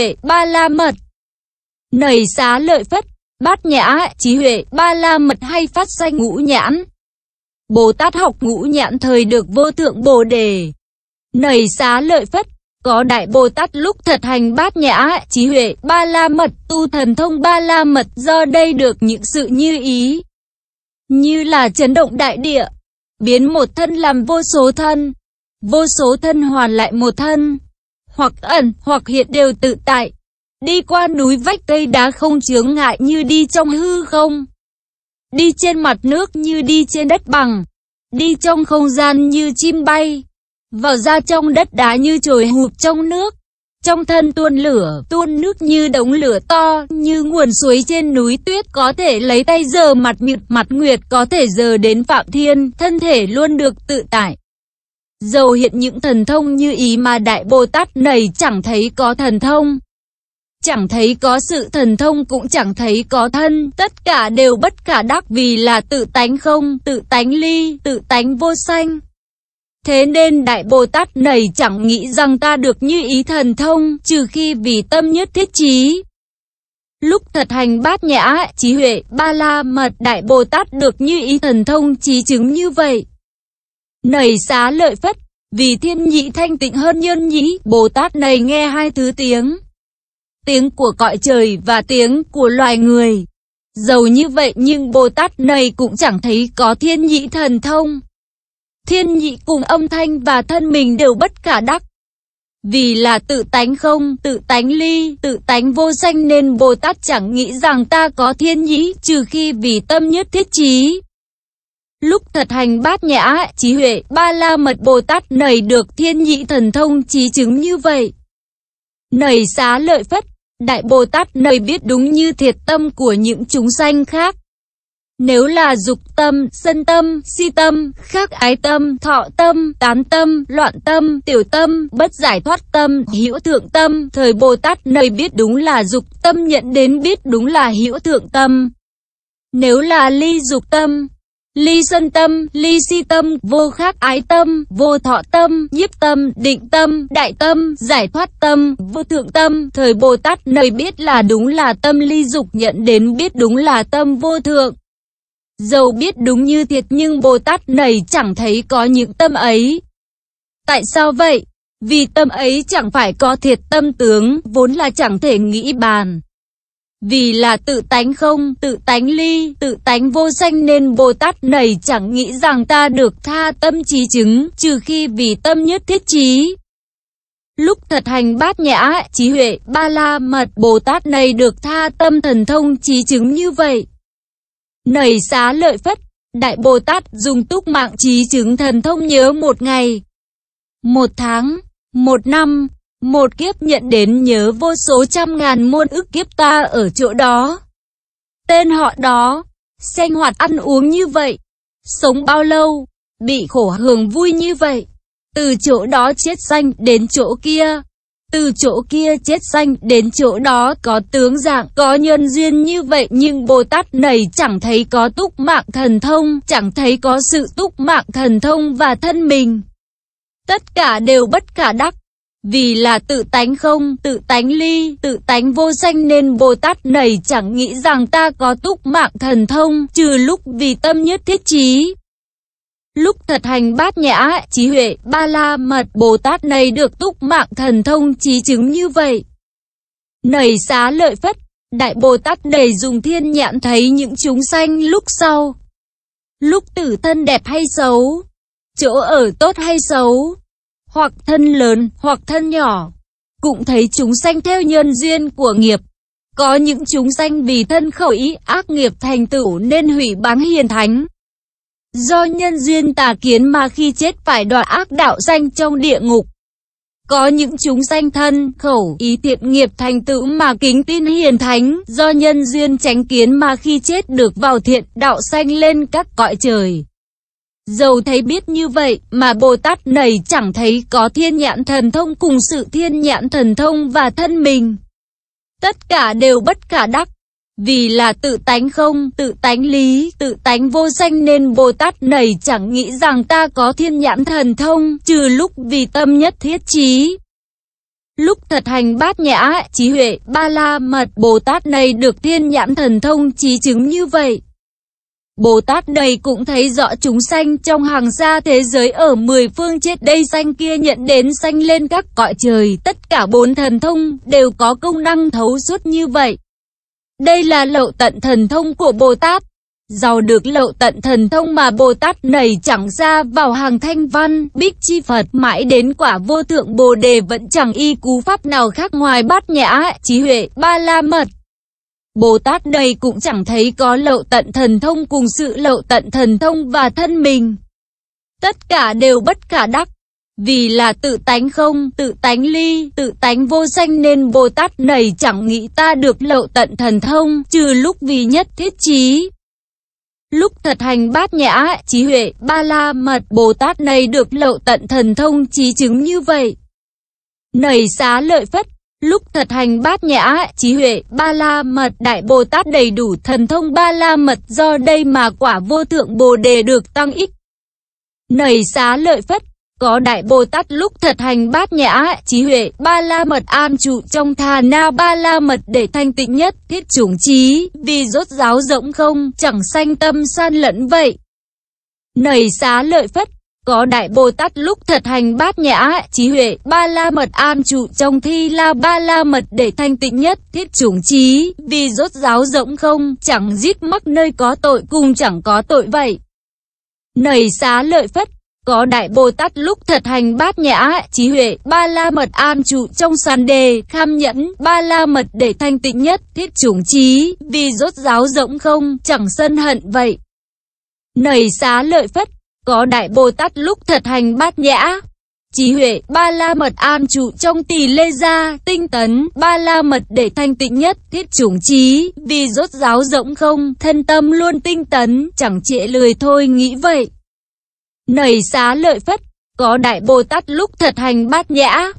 huệ ba la mật nầy xá lợi phất bát nhã trí huệ ba la mật hay phát danh ngũ nhãn bồ tát học ngũ nhãn thời được vô thượng bồ đề nầy xá lợi phất có đại bồ tát lúc thật hành bát nhã trí huệ ba la mật tu thần thông ba la mật do đây được những sự như ý như là chấn động đại địa biến một thân làm vô số thân vô số thân hoàn lại một thân hoặc ẩn, hoặc hiện đều tự tại. Đi qua núi vách cây đá không chướng ngại như đi trong hư không. Đi trên mặt nước như đi trên đất bằng. Đi trong không gian như chim bay. Vào ra trong đất đá như trồi hụp trong nước. Trong thân tuôn lửa, tuôn nước như đống lửa to, như nguồn suối trên núi tuyết có thể lấy tay giờ mặt mịt mặt nguyệt có thể giờ đến phạm thiên, thân thể luôn được tự tại. Dầu hiện những thần thông như ý mà Đại Bồ Tát này chẳng thấy có thần thông. Chẳng thấy có sự thần thông cũng chẳng thấy có thân, tất cả đều bất khả đắc vì là tự tánh không, tự tánh ly, tự tánh vô sanh. Thế nên Đại Bồ Tát này chẳng nghĩ rằng ta được như ý thần thông, trừ khi vì tâm nhất thiết trí. Lúc thật hành bát nhã, trí huệ, ba la mật Đại Bồ Tát được như ý thần thông trí chứng như vậy nầy xá lợi phất, vì thiên nhị thanh tịnh hơn nhân nhĩ, Bồ Tát này nghe hai thứ tiếng. Tiếng của cõi trời và tiếng của loài người. Dầu như vậy nhưng Bồ Tát này cũng chẳng thấy có thiên nhị thần thông. Thiên nhị cùng âm thanh và thân mình đều bất khả đắc. Vì là tự tánh không, tự tánh ly, tự tánh vô danh nên Bồ Tát chẳng nghĩ rằng ta có thiên nhĩ trừ khi vì tâm nhất thiết trí. Lúc thật hành bát nhã, trí huệ, ba la mật Bồ Tát nảy được thiên nhị thần thông trí chứng như vậy. Nảy xá lợi phất, Đại Bồ Tát nảy biết đúng như thiệt tâm của những chúng sanh khác. Nếu là dục tâm, sân tâm, si tâm, khác ái tâm, thọ tâm, tán tâm, loạn tâm, tiểu tâm, bất giải thoát tâm, hữu thượng tâm, thời Bồ Tát nơi biết đúng là dục tâm nhận đến biết đúng là hữu thượng tâm. Nếu là ly dục tâm, Ly sân tâm, ly si tâm, vô khác ái tâm, vô thọ tâm, nhiếp tâm, định tâm, đại tâm, giải thoát tâm, vô thượng tâm. Thời Bồ Tát nơi biết là đúng là tâm ly dục nhận đến biết đúng là tâm vô thượng. Dầu biết đúng như thiệt nhưng Bồ Tát này chẳng thấy có những tâm ấy. Tại sao vậy? Vì tâm ấy chẳng phải có thiệt tâm tướng, vốn là chẳng thể nghĩ bàn. Vì là tự tánh không, tự tánh ly, tự tánh vô danh nên Bồ Tát này chẳng nghĩ rằng ta được tha tâm trí chứng, trừ khi vì tâm nhất thiết trí. Lúc thật hành bát nhã, trí huệ, ba la mật Bồ Tát này được tha tâm thần thông trí chứng như vậy. Nảy xá lợi phất, Đại Bồ Tát dùng túc mạng trí chứng thần thông nhớ một ngày, một tháng, một năm, một kiếp nhận đến nhớ vô số trăm ngàn muôn ức kiếp ta ở chỗ đó. Tên họ đó, sinh hoạt ăn uống như vậy, sống bao lâu, bị khổ hưởng vui như vậy. Từ chỗ đó chết sanh đến chỗ kia, từ chỗ kia chết sanh đến chỗ đó có tướng dạng, có nhân duyên như vậy nhưng Bồ Tát này chẳng thấy có túc mạng thần thông, chẳng thấy có sự túc mạng thần thông và thân mình. Tất cả đều bất khả đắc, vì là tự tánh không, tự tánh ly, tự tánh vô sanh nên Bồ Tát này chẳng nghĩ rằng ta có túc mạng thần thông, trừ lúc vì tâm nhất thiết trí. Lúc thật hành bát nhã, trí huệ, ba la mật, Bồ Tát này được túc mạng thần thông trí chứng như vậy. Nầy xá lợi phất, Đại Bồ Tát đầy dùng thiên nhãn thấy những chúng sanh lúc sau. Lúc tử thân đẹp hay xấu, chỗ ở tốt hay xấu, hoặc thân lớn hoặc thân nhỏ. Cũng thấy chúng sanh theo nhân duyên của nghiệp. Có những chúng sanh vì thân khẩu ý ác nghiệp thành tựu nên hủy báng hiền thánh. Do nhân duyên tà kiến mà khi chết phải đọa ác đạo danh trong địa ngục. Có những chúng sanh thân, khẩu, ý thiện nghiệp thành tựu mà kính tin hiền thánh, do nhân duyên tránh kiến mà khi chết được vào thiện đạo sanh lên các cõi trời. Dầu thấy biết như vậy mà Bồ Tát này chẳng thấy có thiên nhãn thần thông cùng sự thiên nhãn thần thông và thân mình. Tất cả đều bất khả đắc. Vì là tự tánh không, tự tánh lý, tự tánh vô danh nên Bồ Tát này chẳng nghĩ rằng ta có thiên nhãn thần thông, trừ lúc vì tâm nhất thiết trí. Lúc thật hành bát nhã, trí huệ, ba la mật, Bồ Tát này được thiên nhãn thần thông trí chứng như vậy, Bồ Tát này cũng thấy rõ chúng sanh trong hàng xa thế giới ở mười phương chết đây sanh kia nhận đến sanh lên các cõi trời, tất cả bốn thần thông đều có công năng thấu suốt như vậy. Đây là lậu tận thần thông của Bồ Tát. Giàu được lậu tận thần thông mà Bồ Tát này chẳng ra vào hàng thanh văn, bích chi Phật mãi đến quả vô thượng Bồ Đề vẫn chẳng y cú pháp nào khác ngoài bát nhã, trí huệ, ba la mật. Bồ Tát đây cũng chẳng thấy có lậu tận thần thông cùng sự lậu tận thần thông và thân mình. Tất cả đều bất khả đắc. Vì là tự tánh không, tự tánh ly, tự tánh vô danh nên Bồ Tát này chẳng nghĩ ta được lậu tận thần thông, trừ lúc vì nhất thiết trí. Lúc thật hành bát nhã, trí huệ, ba la mật, Bồ Tát này được lậu tận thần thông trí chứng như vậy. Này xá lợi phất, Lúc thật hành bát nhã, trí huệ, ba la mật, đại Bồ Tát đầy đủ thần thông ba la mật do đây mà quả vô thượng Bồ Đề được tăng ích. Nầy xá lợi phất, có đại Bồ Tát lúc thật hành bát nhã, trí huệ, ba la mật an trụ trong thà na ba la mật để thanh tịnh nhất, thiết chủng trí, vì rốt giáo rỗng không, chẳng sanh tâm san lẫn vậy. Nầy xá lợi phất, có Đại Bồ Tát lúc thật hành bát nhã, trí huệ, ba la mật an trụ trong thi la ba la mật để thanh tịnh nhất, thiết chủng trí, vì rốt giáo rỗng không, chẳng giết mắc nơi có tội cùng chẳng có tội vậy. Nầy xá lợi phất, có Đại Bồ Tát lúc thật hành bát nhã, trí huệ, ba la mật an trụ trong sàn đề, kham nhẫn, ba la mật để thanh tịnh nhất, thiết chủng trí, vì rốt giáo rỗng không, chẳng sân hận vậy. Nầy xá lợi phất, có Đại Bồ Tát lúc thật hành bát nhã, trí huệ ba la mật an trụ trong tỷ lê gia tinh tấn ba la mật để thanh tịnh nhất thiết chủng trí vì rốt giáo rộng không thân tâm luôn tinh tấn chẳng trễ lười thôi nghĩ vậy nảy xá lợi phất có đại bồ tát lúc thật hành bát nhã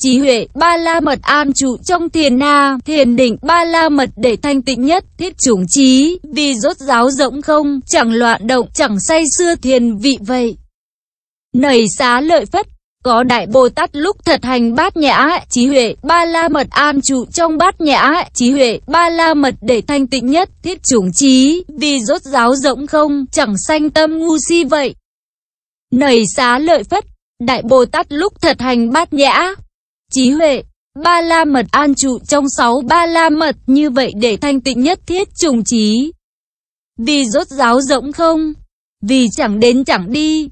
Chí huệ ba la mật an trụ trong thiền na thiền định ba la mật để thanh tịnh nhất thiết chủng trí vì rốt giáo rỗng không chẳng loạn động chẳng say xưa thiền vị vậy nầy xá lợi phất có đại bồ tát lúc thật hành bát nhã chí huệ ba la mật an trụ trong bát nhã chí huệ ba la mật để thanh tịnh nhất thiết chủng trí vì rốt giáo rỗng không chẳng sanh tâm ngu si vậy nầy xá lợi phất Đại Bồ Tát lúc thật hành bát nhã, trí huệ. Ba la mật an trụ trong sáu ba la mật như vậy để thanh tịnh nhất thiết trùng trí. Vì rốt giáo rỗng không, vì chẳng đến chẳng đi,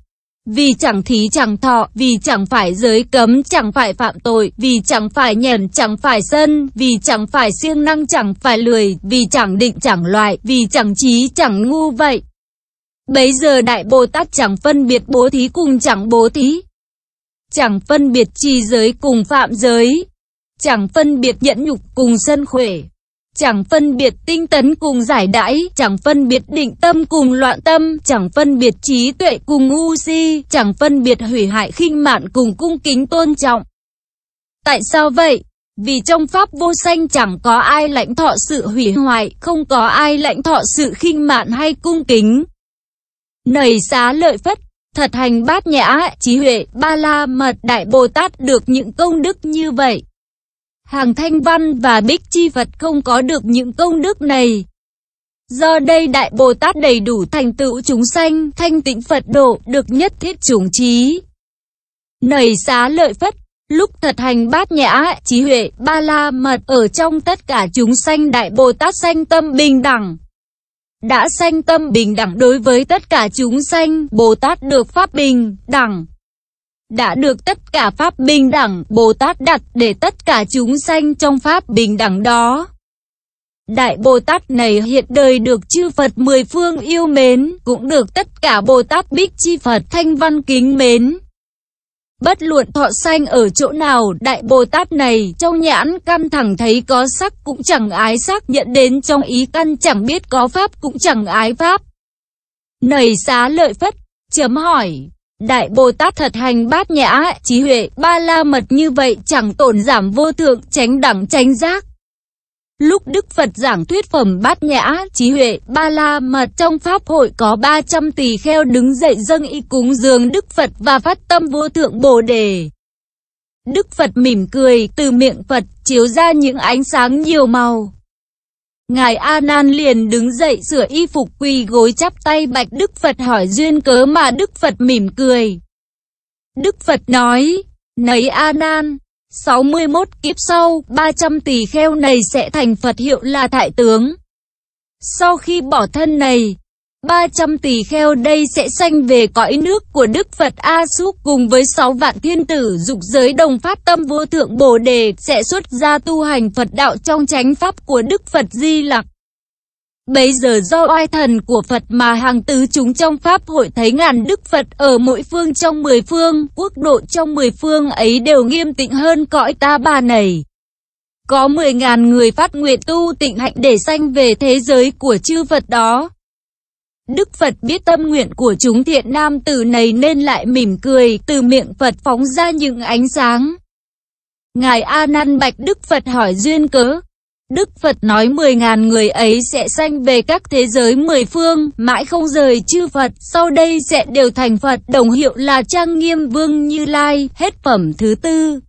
vì chẳng thí chẳng thọ, vì chẳng phải giới cấm, chẳng phải phạm tội, vì chẳng phải nhẫn, chẳng phải sân, vì chẳng phải siêng năng, chẳng phải lười, vì chẳng định chẳng loại, vì chẳng trí chẳng ngu vậy. Bấy giờ Đại Bồ Tát chẳng phân biệt bố thí cùng chẳng bố thí, chẳng phân biệt chi giới cùng phạm giới, chẳng phân biệt nhẫn nhục cùng sân khỏe, chẳng phân biệt tinh tấn cùng giải đãi, chẳng phân biệt định tâm cùng loạn tâm, chẳng phân biệt trí tuệ cùng ngu si, chẳng phân biệt hủy hại khinh mạn cùng cung kính tôn trọng. Tại sao vậy? Vì trong pháp vô sanh chẳng có ai lãnh thọ sự hủy hoại, không có ai lãnh thọ sự khinh mạn hay cung kính. Nầy xá lợi phất, thật hành bát nhã, trí huệ, ba la mật đại Bồ Tát được những công đức như vậy. Hàng thanh văn và bích chi Phật không có được những công đức này. Do đây Đại Bồ Tát đầy đủ thành tựu chúng sanh, thanh tịnh Phật độ, được nhất thiết chủng trí. Nảy xá lợi Phất, lúc thật hành bát nhã, trí huệ, ba la mật ở trong tất cả chúng sanh Đại Bồ Tát sanh tâm bình đẳng, đã sanh tâm bình đẳng đối với tất cả chúng sanh, Bồ Tát được pháp bình đẳng. Đã được tất cả pháp bình đẳng, Bồ Tát đặt để tất cả chúng sanh trong pháp bình đẳng đó. Đại Bồ Tát này hiện đời được chư Phật mười phương yêu mến, cũng được tất cả Bồ Tát Bích Chi Phật Thanh Văn kính mến. Bất luận thọ xanh ở chỗ nào, Đại Bồ Tát này châu nhãn căn thẳng thấy có sắc cũng chẳng ái sắc, nhận đến trong ý căn chẳng biết có pháp cũng chẳng ái pháp. Nầy xá lợi phất, chấm hỏi. Đại Bồ Tát thật hành bát nhã, trí huệ, ba la mật như vậy chẳng tổn giảm vô thượng, tránh đẳng tránh giác. Lúc Đức Phật giảng thuyết phẩm bát nhã, trí huệ, ba la mật trong Pháp hội có 300 tỳ kheo đứng dậy dâng y cúng dường Đức Phật và phát tâm vô thượng Bồ Đề. Đức Phật mỉm cười, từ miệng Phật chiếu ra những ánh sáng nhiều màu. Ngài A Nan liền đứng dậy sửa y phục quỳ gối chắp tay bạch Đức Phật hỏi duyên cớ mà Đức Phật mỉm cười. Đức Phật nói, nấy A Nan, 61 kiếp sau, 300 tỷ kheo này sẽ thành Phật hiệu là Thại Tướng. Sau khi bỏ thân này, 300 tỷ kheo đây sẽ sanh về cõi nước của Đức Phật A Súc cùng với 6 vạn thiên tử dục giới đồng phát tâm vô thượng Bồ Đề sẽ xuất ra tu hành Phật đạo trong chánh pháp của Đức Phật Di Lặc bây giờ do oai thần của Phật mà hàng tứ chúng trong Pháp hội thấy ngàn Đức Phật ở mỗi phương trong mười phương, quốc độ trong mười phương ấy đều nghiêm tịnh hơn cõi ta bà này. Có mười ngàn người phát nguyện tu tịnh hạnh để sanh về thế giới của chư Phật đó. Đức Phật biết tâm nguyện của chúng thiện nam tử này nên lại mỉm cười, từ miệng Phật phóng ra những ánh sáng. Ngài A Nan bạch Đức Phật hỏi duyên cớ, Đức Phật nói 10.000 người ấy sẽ sanh về các thế giới mười phương, mãi không rời chư Phật, sau đây sẽ đều thành Phật, đồng hiệu là Trang Nghiêm Vương Như Lai, hết phẩm thứ tư.